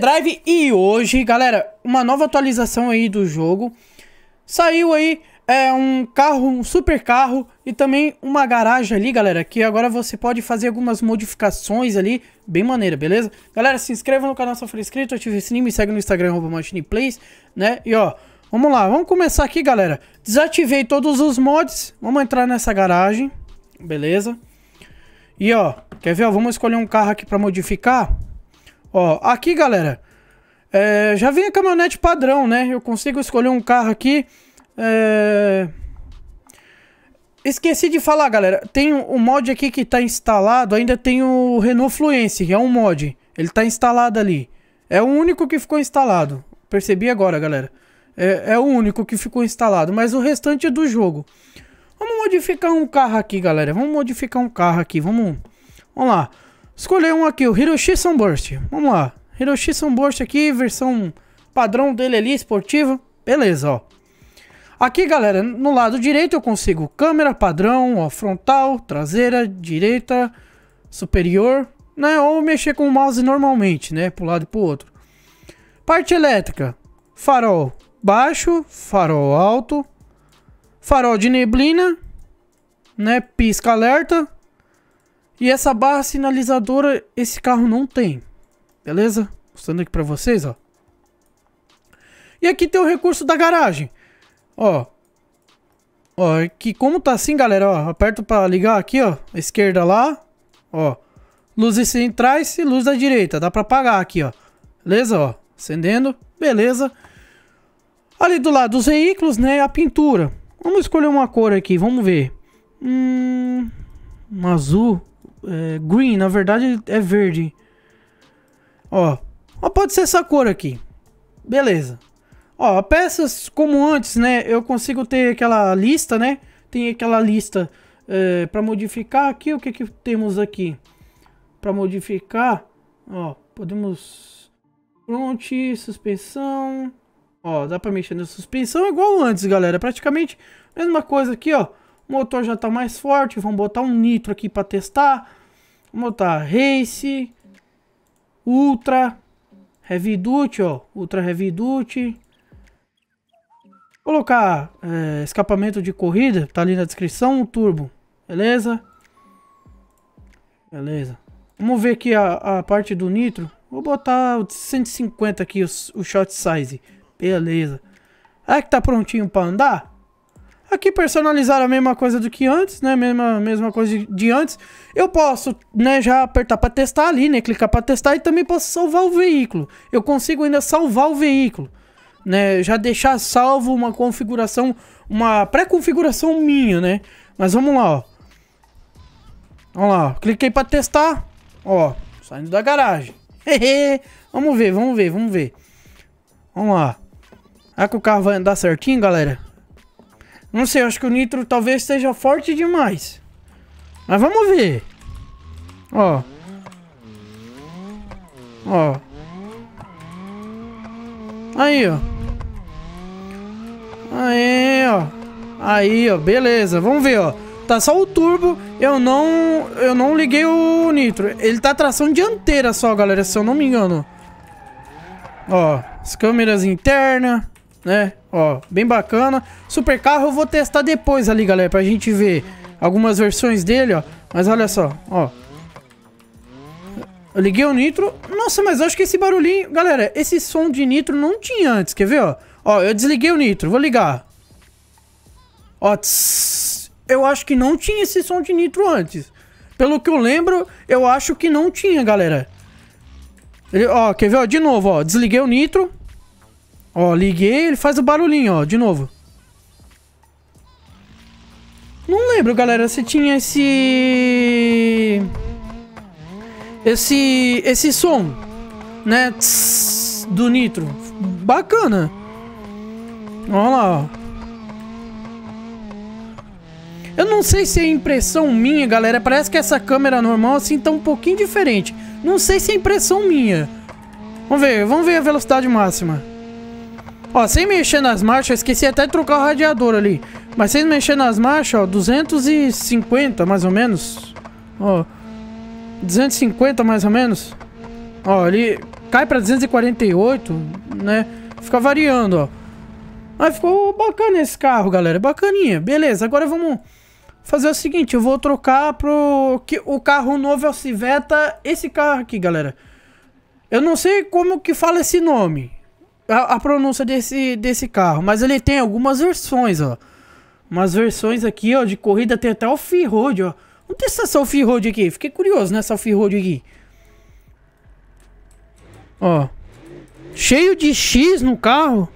Drive e hoje, galera, uma nova atualização aí do jogo. Saiu aí é, um carro, um super carro e também uma garagem ali, galera, que agora você pode fazer algumas modificações ali, bem maneira, beleza? Galera, se inscreva no canal se for inscrito, ative o sininho, me segue no Instagram, machineplays, né? E ó, vamos lá, vamos começar aqui, galera. Desativei todos os mods, vamos entrar nessa garagem, beleza? E ó, quer ver, ó, vamos escolher um carro aqui pra modificar, Ó, aqui, galera, é, já vem a caminhonete padrão, né? Eu consigo escolher um carro aqui. É... Esqueci de falar, galera. Tem um mod aqui que está instalado. Ainda tem o Renault Fluence, que é um mod. Ele está instalado ali. É o único que ficou instalado. Percebi agora, galera. É, é, o único que ficou instalado. Mas o restante é do jogo. Vamos modificar um carro aqui, galera. Vamos modificar um carro aqui. Vamos, vamos lá. Escolher um aqui, o Hiroshi Sunburst. Vamos lá. Hiroshi Sunburst aqui, versão padrão dele ali, esportiva. Beleza, ó. Aqui, galera, no lado direito eu consigo câmera padrão, ó, frontal, traseira, direita, superior, né? Ou mexer com o mouse normalmente, né? Pro lado e pro outro. Parte elétrica, farol baixo, farol alto, farol de neblina, né? Pisca alerta, e essa barra sinalizadora esse carro não tem. Beleza? Mostrando aqui pra vocês, ó. E aqui tem o recurso da garagem. Ó. Ó, é que como tá assim, galera, ó. Aperto pra ligar aqui, ó. Esquerda lá. Ó. Luzes centrais e luz da direita. Dá pra apagar aqui, ó. Beleza, ó. Acendendo. Beleza. Ali do lado dos veículos, né? A pintura. Vamos escolher uma cor aqui. Vamos ver. Hum... Um azul é, green, na verdade é verde. Ó, ó, pode ser essa cor aqui. Beleza. Ó, peças como antes, né? Eu consigo ter aquela lista, né? Tem aquela lista é, para modificar aqui. O que que temos aqui? Para modificar, ó, podemos front, suspensão. Ó, dá para mexer na suspensão igual antes, galera. Praticamente mesma coisa aqui, ó motor já está mais forte, vamos botar um nitro aqui para testar. Vamos botar Race, Ultra, Heavy Duty, ó, Ultra Heavy Duty. Colocar é, escapamento de corrida, tá ali na descrição, o turbo, beleza? Beleza. Vamos ver aqui a, a parte do nitro. Vou botar o 150 aqui, o, o shot size. Beleza. É que tá prontinho para andar? Aqui personalizar a mesma coisa do que antes, né? Mesma, mesma coisa de, de antes. Eu posso, né, já apertar para testar ali, né? Clicar para testar e também posso salvar o veículo. Eu consigo ainda salvar o veículo, né? Já deixar salvo uma configuração, uma pré-configuração minha, né? Mas vamos lá, ó. Vamos lá, ó. cliquei para testar, ó, saindo da garagem. vamos ver, vamos ver, vamos ver. Vamos lá. Será que o carro vai andar certinho, galera? Não sei, acho que o nitro talvez seja forte demais. Mas vamos ver. Ó. Ó. Aí, ó. Aí, ó. Aí, ó. Beleza. Vamos ver, ó. Tá só o turbo. Eu não... Eu não liguei o nitro. Ele tá tração dianteira só, galera. Se eu não me engano. Ó. As câmeras internas né? Ó, bem bacana. Super carro eu vou testar depois ali, galera, pra gente ver algumas versões dele, ó. Mas olha só, ó. Eu liguei o nitro. Nossa, mas eu acho que esse barulhinho... Galera, esse som de nitro não tinha antes, quer ver, ó? Ó, eu desliguei o nitro, vou ligar. Ó, tss, eu acho que não tinha esse som de nitro antes. Pelo que eu lembro, eu acho que não tinha, galera. Ele, ó, quer ver, ó, de novo, ó. Desliguei o nitro. Ó, liguei, ele faz o barulhinho, ó, de novo. Não lembro, galera, se tinha esse... Esse... Esse som, né? Tss, do nitro. Bacana. Olha lá, ó. Eu não sei se é impressão minha, galera. Parece que essa câmera normal, assim, tá um pouquinho diferente. Não sei se é impressão minha. Vamos ver, vamos ver a velocidade máxima. Ó, sem mexer nas marchas, esqueci até de trocar o radiador ali. Mas sem mexer nas marchas, ó, 250 mais ou menos. Ó, 250 mais ou menos. Ó, ele cai pra 248, né? Fica variando, ó. Mas ficou bacana esse carro, galera. Bacaninha. Beleza, agora vamos fazer o seguinte. Eu vou trocar pro... Que, o carro novo é o Civeta. Esse carro aqui, galera. Eu não sei como que fala esse nome a, a, pronúncia desse, desse carro, mas ele tem algumas versões, ó. Umas versões aqui, ó, de corrida tem até off-road, ó. Vamos testar essa off-road aqui. Fiquei curioso nessa né, off-road aqui. Ó. Cheio de X no carro.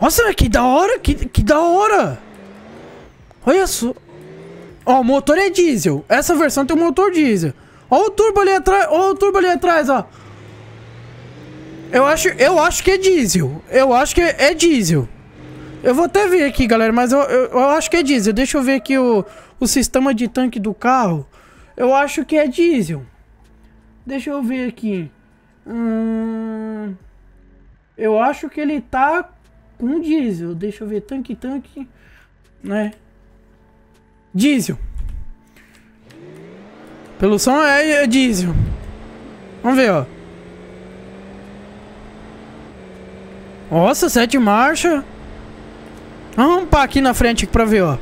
Nossa, que da hora, que, que da hora. Olha só. Ó, o motor é diesel. Essa versão tem um motor diesel. Ó o turbo ali atrás, ó o turbo ali atrás, ó. Eu acho, eu acho que é diesel. Eu acho que é, diesel. Eu vou até ver aqui, galera, mas eu, eu, eu, acho que é diesel. Deixa eu ver aqui o, o sistema de tanque do carro. Eu acho que é diesel. Deixa eu ver aqui. Hum, eu acho que ele tá com diesel. Deixa eu ver, tanque, tanque, né? Diesel. Pelo som é, é diesel. Vamos ver, ó. Nossa, sete marchas. Vamos rampar aqui na frente pra ver, ó.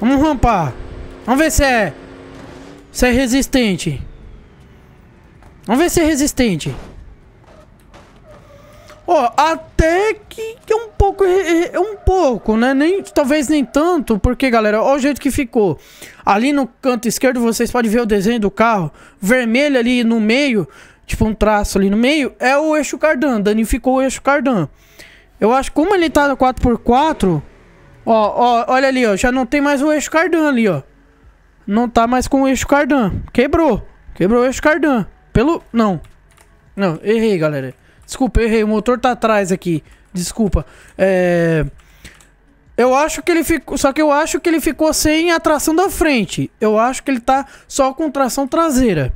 Vamos rampar. Vamos ver se é... Se é resistente. Vamos ver se é resistente. Ó, oh, até que é um pouco, é, é, é um pouco, né? Nem, talvez nem tanto, porque, galera, ó o jeito que ficou. Ali no canto esquerdo, vocês podem ver o desenho do carro. Vermelho ali no meio tipo um traço ali no meio, é o eixo cardan, danificou o eixo cardan. Eu acho que como ele tá no 4x4, ó, ó, olha ali, ó, já não tem mais o eixo cardan ali, ó. Não tá mais com o eixo cardan. Quebrou. Quebrou o eixo cardan. Pelo... Não. Não, errei, galera. Desculpa, errei. O motor tá atrás aqui. Desculpa. É... Eu acho que ele ficou. Só que eu acho que ele ficou sem a tração da frente. Eu acho que ele tá só com tração traseira.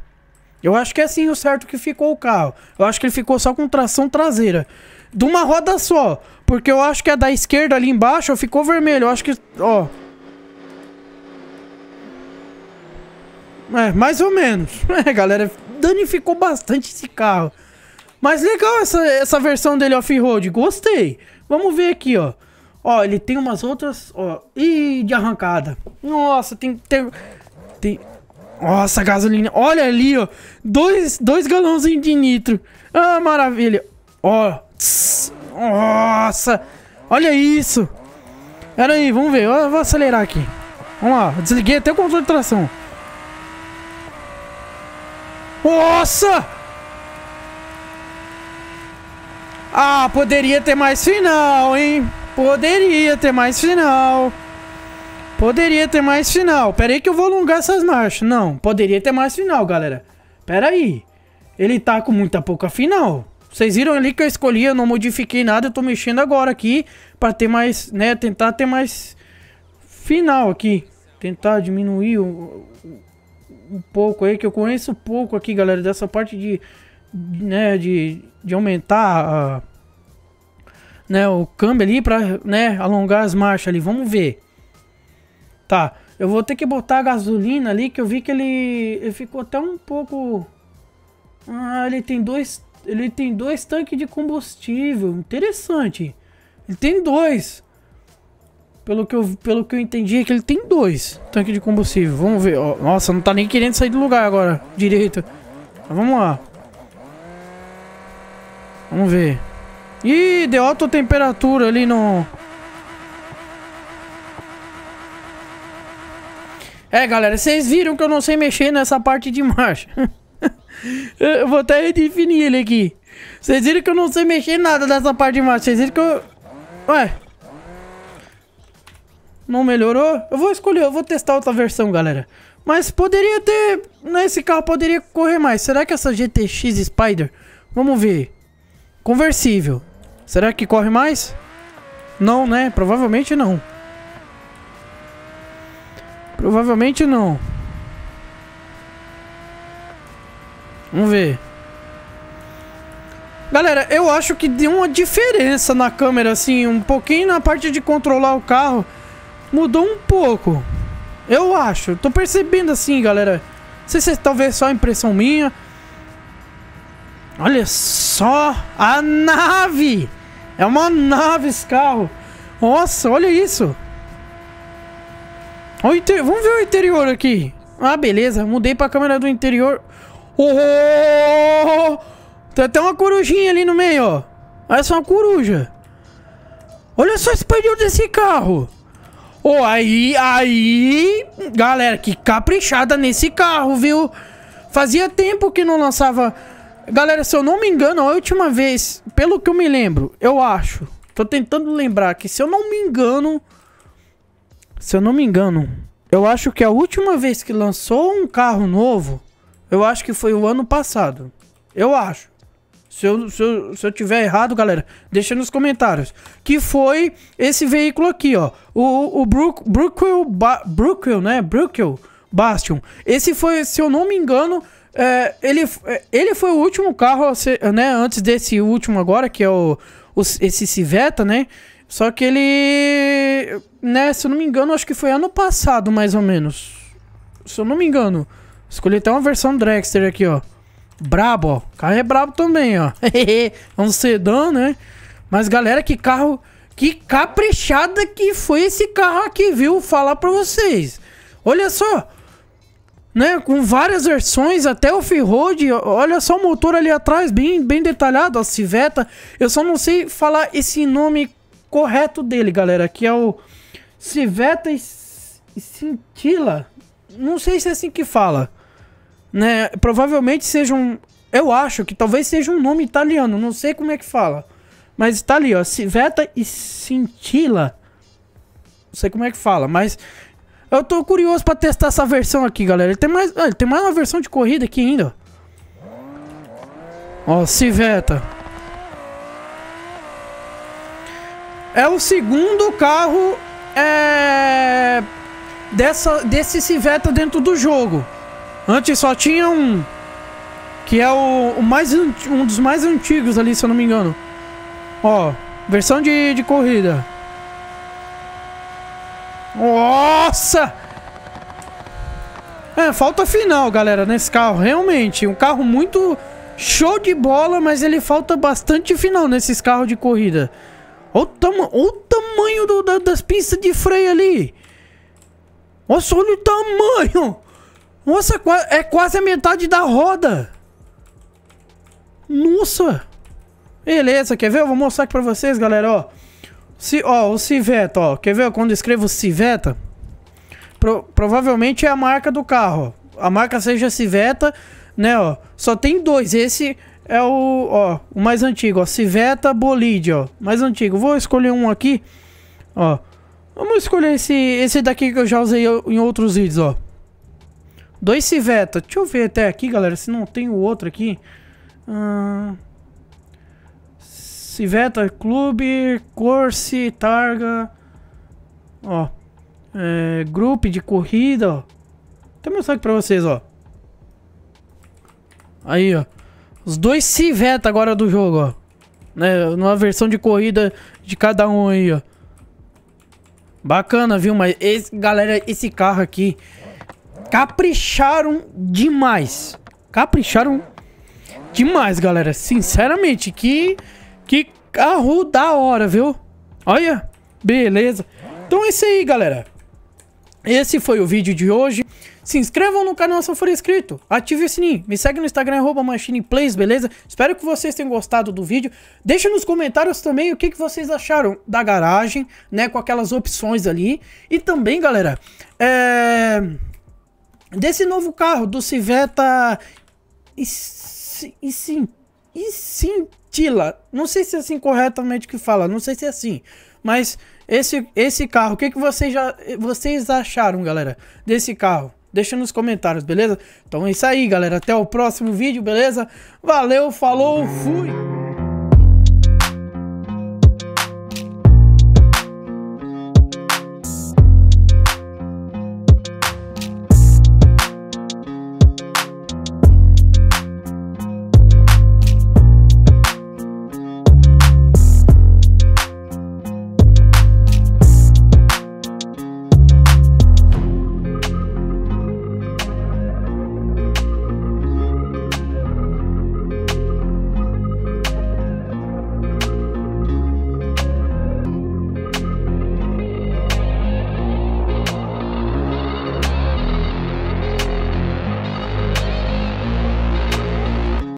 Eu acho que é assim o certo que ficou o carro. Eu acho que ele ficou só com tração traseira. De uma roda só. Porque eu acho que a é da esquerda ali embaixo ficou vermelho. Eu acho que. Ó. É, mais ou menos. É, galera, danificou bastante esse carro. Mas legal essa, essa versão dele off-road. Gostei. Vamos ver aqui, ó. Ó, ele tem umas outras, ó. Ih, de arrancada. Nossa, tem. Tem. tem nossa, gasolina. Olha ali, ó. Dois, dois galãozinhos de nitro. Ah, maravilha. Ó. Tss, nossa. Olha isso. Pera aí, vamos ver. Eu vou acelerar aqui. Vamos lá. Desliguei até o controle de tração. Nossa! Ah, poderia ter mais final, hein? Poderia ter mais final. Poderia ter mais final. Pera aí que eu vou alongar essas marchas. Não, poderia ter mais final, galera. Pera aí. Ele tá com muita pouca final. Vocês viram ali que eu escolhi, eu não modifiquei nada, eu tô mexendo agora aqui para ter mais, né, tentar ter mais final aqui. Tentar diminuir um, um pouco aí, que eu conheço pouco aqui, galera, dessa parte de, né, de, de aumentar a, né, o câmbio ali para né, alongar as marchas ali. Vamos ver. Tá, eu vou ter que botar a gasolina ali, que eu vi que ele, ele ficou até um pouco... Ah, ele tem dois, ele tem dois tanques de combustível, interessante. Ele tem dois. Pelo que, eu, pelo que eu entendi é que ele tem dois tanques de combustível. Vamos ver. Oh, nossa, não tá nem querendo sair do lugar agora, direito. Mas vamos lá. Vamos ver. Ih, deu alta temperatura ali no... É, galera, vocês viram que eu não sei mexer nessa parte de marcha. eu vou até redefinir ele aqui. Vocês viram que eu não sei mexer nada nessa parte de marcha. Vocês viram que eu... Ué. Não melhorou? Eu vou escolher, eu vou testar outra versão, galera. Mas poderia ter... Nesse né, carro poderia correr mais. Será que essa GTX Spider... Vamos ver. Conversível. Será que corre mais? Não, né? Provavelmente não. Provavelmente não. Vamos ver. Galera, eu acho que deu uma diferença na câmera, assim, um pouquinho na parte de controlar o carro. Mudou um pouco. Eu acho. Tô percebendo assim, galera. Não sei se é talvez só impressão minha. Olha só a nave! É uma nave esse carro. Nossa, olha isso. Vamos ver o interior aqui. Ah, beleza. Mudei pra câmera do interior. Oh! Tem até uma corujinha ali no meio, ó. Olha ah, é só uma coruja. Olha só esse painel desse carro. Oh, aí, aí... Galera, que caprichada nesse carro, viu? Fazia tempo que não lançava... Galera, se eu não me engano, a última vez, pelo que eu me lembro, eu acho... Tô tentando lembrar que, se eu não me engano, se eu não me engano, eu acho que a última vez que lançou um carro novo, eu acho que foi o ano passado. Eu acho. Se eu, se eu, se eu tiver errado, galera, deixa nos comentários. Que foi esse veículo aqui, ó. O, o Brook, Brookwell, ba, Brookwell, né? Brookwell Bastion. Esse foi, se eu não me engano, é, ele, é, ele foi o último carro, né? Antes desse último agora, que é o, o esse Civeta, né? Só que ele. Né, se eu não me engano, acho que foi ano passado, mais ou menos. Se eu não me engano. Escolhi até uma versão Dragster aqui, ó. Brabo, ó. O carro é brabo também, ó. é um sedã, né? Mas galera, que carro. Que caprichada que foi esse carro aqui, viu? Falar pra vocês. Olha só. Né, com várias versões, até off-road, olha só o motor ali atrás, bem, bem detalhado, a Civeta. Eu só não sei falar esse nome correto dele, galera, que é o Civeta e Cintila. Não sei se é assim que fala. Né? Provavelmente seja um. Eu acho que talvez seja um nome italiano, não sei como é que fala. Mas tá ali, ó. Civeta e Cintila. Não sei como é que fala, mas. Eu tô curioso pra testar essa versão aqui, galera. Ele tem mais, ah, ele tem mais uma versão de corrida aqui ainda. Ó, Civeta. É o segundo carro é, dessa, desse Civeta dentro do jogo. Antes só tinha um. Que é o, o mais, um dos mais antigos ali, se eu não me engano. Ó, versão de, de corrida. Nossa! É, falta final, galera, nesse carro. Realmente, um carro muito show de bola, mas ele falta bastante final nesses carros de corrida. Olha o, tama olha o tamanho do, da, das pinças de freio ali. Nossa, olha o tamanho. Nossa, é quase a metade da roda. Nossa. Beleza, quer ver? Eu vou mostrar aqui pra vocês, galera, ó. Se, ó, o Civeta, ó. Quer ver? Quando eu escrevo Civeta, pro, provavelmente é a marca do carro, ó. A marca seja Civeta, né, ó. Só tem dois. Esse é o, ó, o mais antigo, ó, Civeta Bolide, ó, mais antigo. Vou escolher um aqui, ó. Vamos escolher esse, esse daqui que eu já usei em outros vídeos, ó. Dois Civeta. Deixa eu ver até aqui, galera, se não tem o outro aqui. Hum... Civeta Clube, Corse, Targa, ó, é, grupo de corrida, ó. Vou mostrar aqui pra vocês, ó. Aí, ó. Os dois se vetam agora do jogo, ó. Né, numa versão de corrida de cada um aí, ó. Bacana, viu? Mas, esse, galera, esse carro aqui... Capricharam demais. Capricharam demais, galera. Sinceramente, que... Que carro da hora, viu? Olha, beleza. Então é isso aí, galera. Esse foi o vídeo de hoje. Se inscrevam no canal se não for inscrito. Ative o sininho. Me segue no Instagram, arroba MachinePlays, beleza? Espero que vocês tenham gostado do vídeo. Deixa nos comentários também o que, que vocês acharam da garagem, né? Com aquelas opções ali. E também, galera, é... desse novo carro do Civeta... E sim... E sim... Tila, não sei se é assim corretamente que fala, não sei se é assim, mas esse, esse carro, o que, que vocês, já, vocês acharam, galera, desse carro? Deixa nos comentários, beleza? Então é isso aí, galera. Até o próximo vídeo, beleza? Valeu, falou, fui!